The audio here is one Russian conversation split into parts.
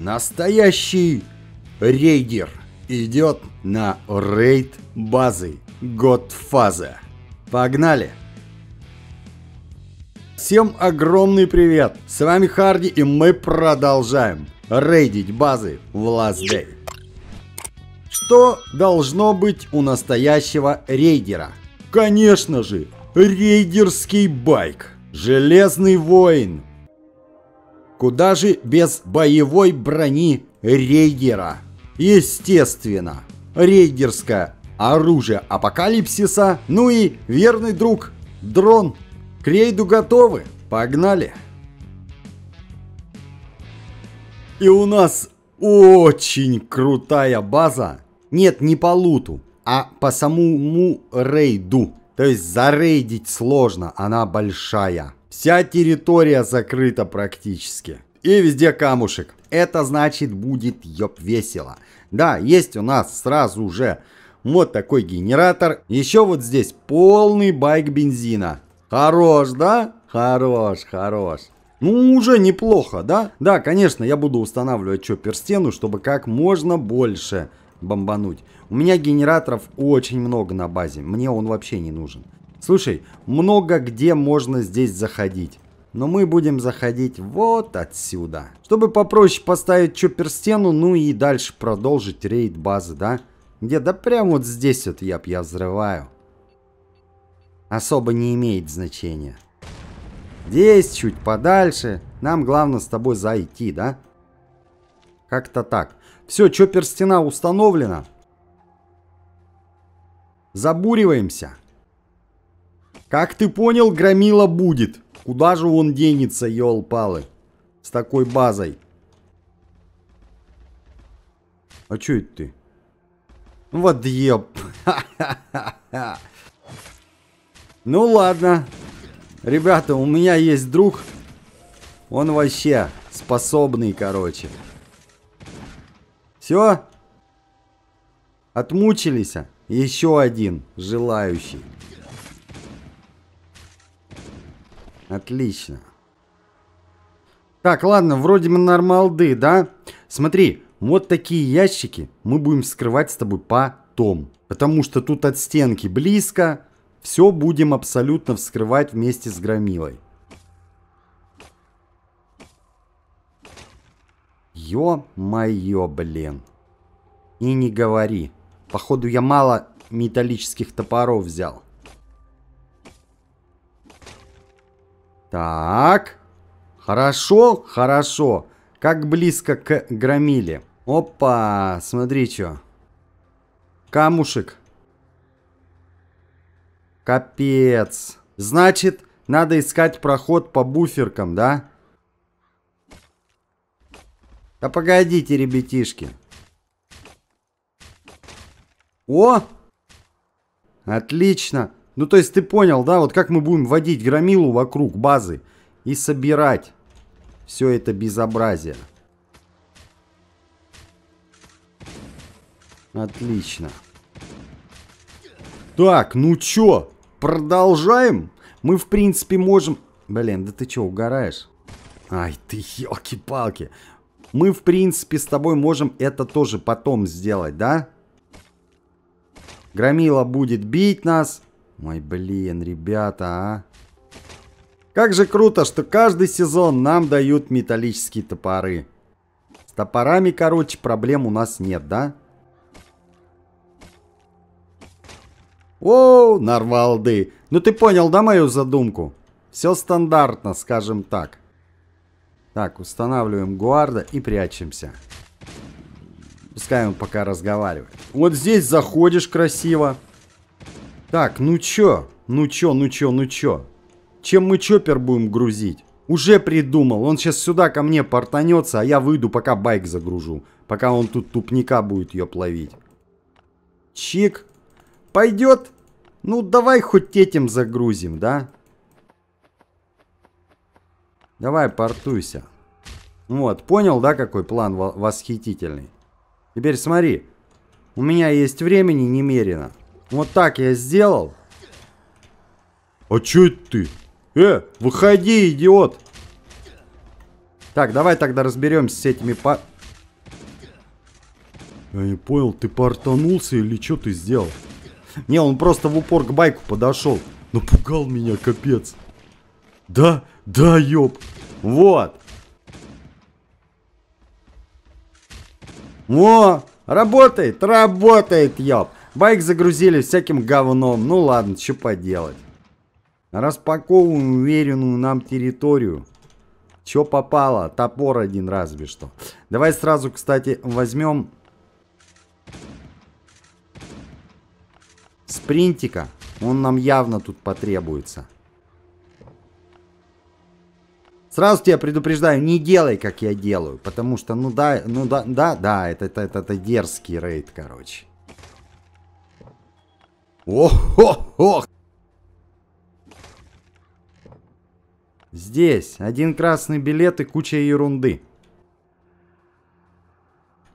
Настоящий рейдер идет на рейд базы Готфаза. Погнали! Всем огромный привет! С вами Харди и мы продолжаем рейдить базы в Ласдей. Что должно быть у настоящего рейдера? Конечно же, рейдерский байк. Железный воин, Куда же без боевой брони рейдера? Естественно, рейдерское оружие апокалипсиса, ну и верный друг дрон. К рейду готовы, погнали! И у нас очень крутая база. Нет, не по луту, а по самому рейду. То есть зарейдить сложно, она большая. Вся территория закрыта практически. И везде камушек. Это значит будет, ёб весело. Да, есть у нас сразу же вот такой генератор. Еще вот здесь полный байк бензина. Хорош, да? Хорош, хорош. Ну, уже неплохо, да? Да, конечно, я буду устанавливать чоппер стену, чтобы как можно больше бомбануть. У меня генераторов очень много на базе. Мне он вообще не нужен. Слушай, много где можно здесь заходить. Но мы будем заходить вот отсюда. Чтобы попроще поставить стену, ну и дальше продолжить рейд базы, да? Где да прям вот здесь вот я, я взрываю. Особо не имеет значения. Здесь, чуть подальше. Нам главное с тобой зайти, да? Как-то так. Все, стена установлена. Забуриваемся. Как ты понял, громила будет. Куда же он денется, елпалы? С такой базой. А чё это ты? Вот еб. Ну ладно. Ребята, у меня есть друг. Он вообще способный, короче. Все? Отмучились? Еще один желающий. Отлично. Так, ладно, вроде мы нормалды, да? Смотри, вот такие ящики мы будем вскрывать с тобой потом. Потому что тут от стенки близко. Все будем абсолютно вскрывать вместе с громилой. Ё-моё, блин. И не говори. Походу я мало металлических топоров взял. Так. Хорошо, хорошо. Как близко к громиле. Опа, смотри что. Камушек. Капец. Значит, надо искать проход по буферкам, да? Да погодите, ребятишки. О! Отлично. Ну, то есть ты понял, да, вот как мы будем водить громилу вокруг базы и собирать все это безобразие. Отлично. Так, ну чё, продолжаем? Мы, в принципе, можем... Блин, да ты чё, угораешь? Ай, ты елки-палки. Мы, в принципе, с тобой можем это тоже потом сделать, да? Громила будет бить нас. Ой, блин, ребята, а. Как же круто, что каждый сезон нам дают металлические топоры. С топорами, короче, проблем у нас нет, да? Оу, нарвалды. Ну ты понял, да, мою задумку? Все стандартно, скажем так. Так, устанавливаем гуарда и прячемся. Пускай он пока разговаривает. Вот здесь заходишь красиво. Так, ну чё? Ну чё, ну чё, ну чё? Чем мы чоппер будем грузить? Уже придумал. Он сейчас сюда ко мне портанется, а я выйду, пока байк загружу. Пока он тут тупника будет ее плавить. Чик. Пойдет? Ну, давай хоть этим загрузим, да? Давай, портуйся. Вот, понял, да, какой план восхитительный? Теперь смотри. У меня есть времени немерено. Вот так я сделал. А чё это ты? Э, выходи, идиот! Так, давай тогда разберемся с этими по... Я не понял, ты портанулся или что ты сделал? Не, он просто в упор к байку подошел. Напугал меня, капец. Да, да, ёб. Вот. Во, работает, работает, ёб. Байк загрузили всяким говном. Ну ладно, что поделать. Распаковываем уверенную нам территорию. Че попало? Топор один разве что. Давай сразу, кстати, возьмем спринтика. Он нам явно тут потребуется. Сразу тебя предупреждаю, не делай, как я делаю. Потому что, ну да, ну да, да, да, это, это, это, это дерзкий рейд, короче. Ох-ох-ох! Здесь один красный билет и куча ерунды.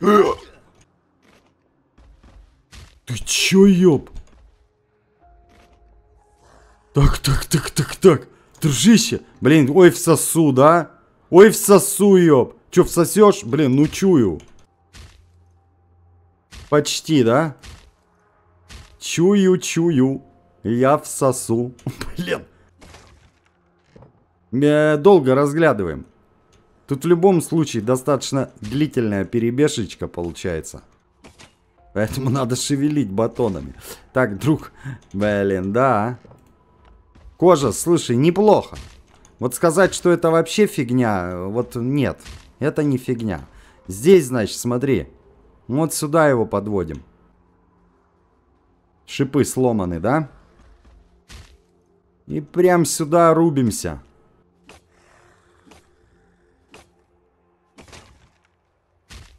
Ты чё, ёб? Так, так, так, так, так. Дружище. Блин, ой, всосу, да? Ой, всосу, ёб. Чё, всосешь? Блин, ну чую. Почти, да? Чую-чую. Я в Блин. Э, долго разглядываем. Тут в любом случае достаточно длительная перебежечка получается. Поэтому надо шевелить батонами. Так, друг. Блин, да. Кожа, слушай, неплохо. Вот сказать, что это вообще фигня, вот нет. Это не фигня. Здесь, значит, смотри. Вот сюда его подводим. Шипы сломаны, да? И прям сюда рубимся.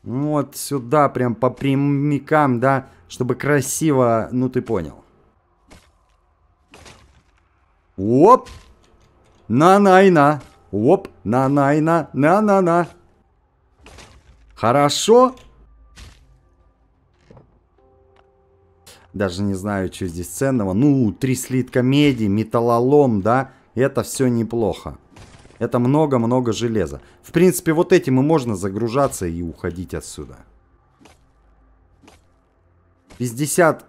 Вот сюда прям по прямикам, да, чтобы красиво, ну ты понял. Оп! На-най-на! -на. Оп! На-най-на! На-на-на! Хорошо! даже не знаю, что здесь ценного. Ну, три слитка меди, металлолом, да, это все неплохо. Это много-много железа. В принципе, вот этим и можно загружаться и уходить отсюда. 50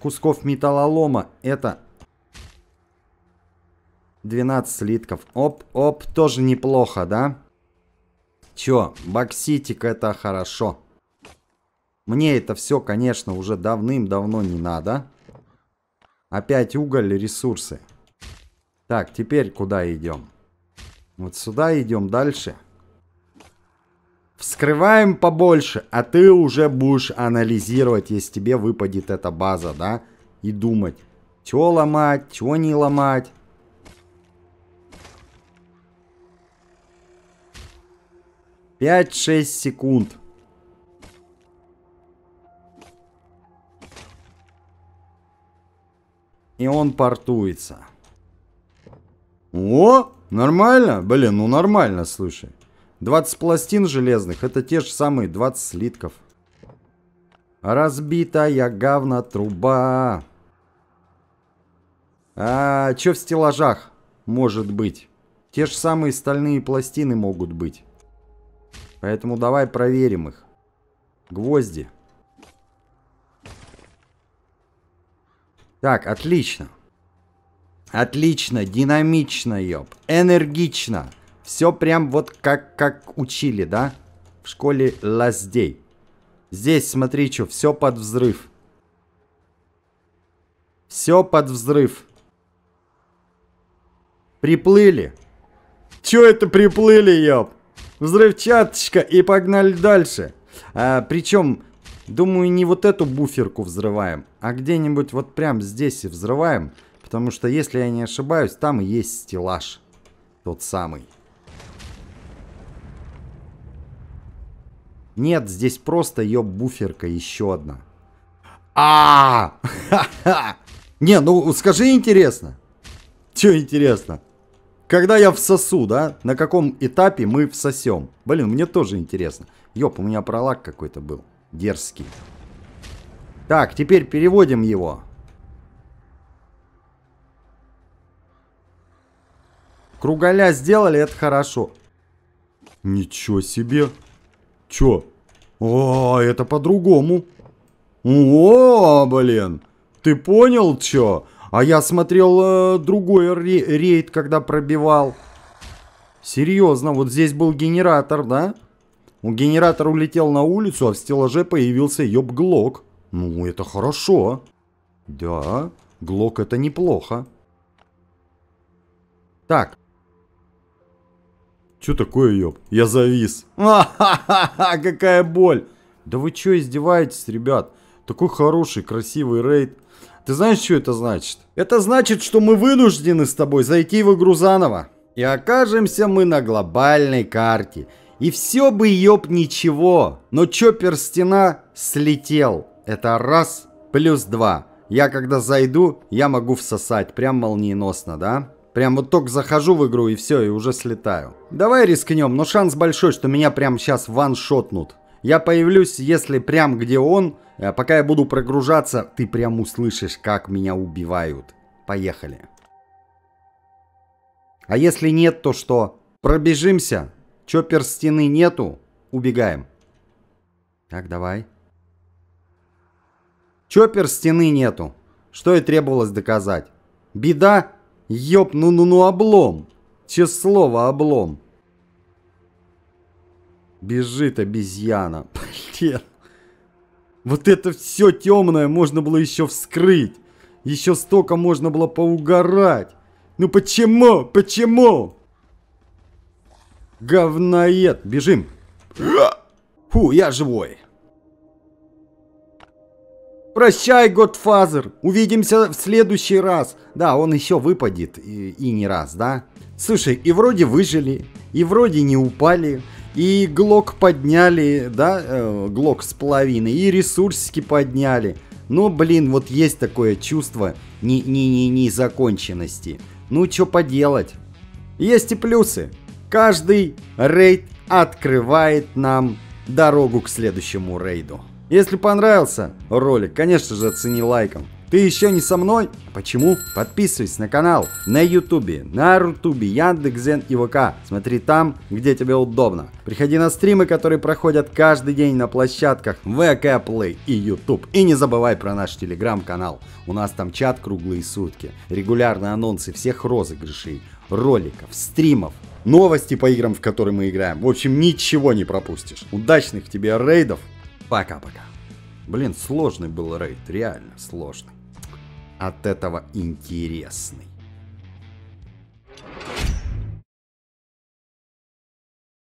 кусков металлолома это 12 слитков. Оп, оп, тоже неплохо, да? Чё, бокситик это хорошо. Мне это все, конечно, уже давным-давно не надо. Опять уголь ресурсы. Так, теперь куда идем? Вот сюда идем дальше. Вскрываем побольше, а ты уже будешь анализировать, если тебе выпадет эта база, да? И думать, что ломать, что не ломать. Пять-шесть секунд. И он портуется. О, нормально? Блин, ну нормально, слушай. 20 пластин железных, это те же самые 20 слитков. Разбитая говна труба. А, что в стеллажах может быть? Те же самые стальные пластины могут быть. Поэтому давай проверим их. Гвозди. Так, отлично. Отлично, динамично, ёб. Энергично. Все прям вот как, как учили, да? В школе лаздей. Здесь, смотри, что, все под взрыв. Все под взрыв. Приплыли. Чё это приплыли, ёб? Взрывчаточка и погнали дальше. А, причем Думаю, не вот эту буферку взрываем, а где-нибудь вот прям здесь и взрываем. Потому что, если я не ошибаюсь, там и есть стеллаж. Тот самый. Нет, здесь просто ёб буферка еще одна. А! Не, ну скажи интересно. Че интересно? Когда я всосу, да? На каком этапе мы всосем? Блин, мне тоже интересно. Ёб, у меня пролаг какой-то был. Дерзкий. Так, теперь переводим его. Кругаля сделали, это хорошо. Ничего себе. Чё? О, а, это по-другому. О, блин. Ты понял, чё? А я смотрел э, другой рейд, когда пробивал. Серьезно, вот здесь был генератор, да? Ну, генератор улетел на улицу, а в стеллаже появился ёб-глок. Ну, это хорошо. Да, глок это неплохо. Так. Чё такое, ёб? Я завис. А-ха-ха-ха, какая боль. Да вы чё издеваетесь, ребят? Такой хороший, красивый рейд. Ты знаешь, что это значит? Это значит, что мы вынуждены с тобой зайти в игру заново. И окажемся мы на глобальной карте – и все бы, ёб, ничего. Но чоппер стена слетел. Это раз плюс два. Я когда зайду, я могу всосать. Прям молниеносно, да? Прям вот только захожу в игру и все, и уже слетаю. Давай рискнем, но шанс большой, что меня прям сейчас ваншотнут. Я появлюсь, если прям где он, а пока я буду прогружаться, ты прям услышишь, как меня убивают. Поехали. А если нет, то что? Пробежимся, Чоппер стены нету. Убегаем. Так, давай. Чоппер стены нету. Что и требовалось доказать. Беда? Ёп, ну-ну-ну, облом. Че слово облом. Бежит обезьяна. Блин. Вот это все темное можно было еще вскрыть. Еще столько можно было поугарать. Ну почему? Почему? Говноед, бежим. Фу, я живой. Прощай, Годфазер. Увидимся в следующий раз. Да, он еще выпадет. И, и не раз, да? Слушай, и вроде выжили, и вроде не упали, и глок подняли, да, э, глок с половины, и ресурсики подняли. Но, блин, вот есть такое чувство незаконченности. Не, не, не, не законченности. ну, что поделать. Есть и плюсы. Каждый рейд открывает нам дорогу к следующему рейду. Если понравился ролик, конечно же оцени лайком. Ты еще не со мной? А почему? Подписывайся на канал, на ютубе, на рутубе, яндекс.Зен и ВК. Смотри там, где тебе удобно. Приходи на стримы, которые проходят каждый день на площадках ВК Play и YouTube. И не забывай про наш телеграм-канал. У нас там чат круглые сутки, регулярные анонсы всех розыгрышей, роликов, стримов, новости по играм, в которые мы играем. В общем, ничего не пропустишь. Удачных тебе рейдов. Пока-пока. Блин, сложный был рейд, реально сложный. От этого интересный.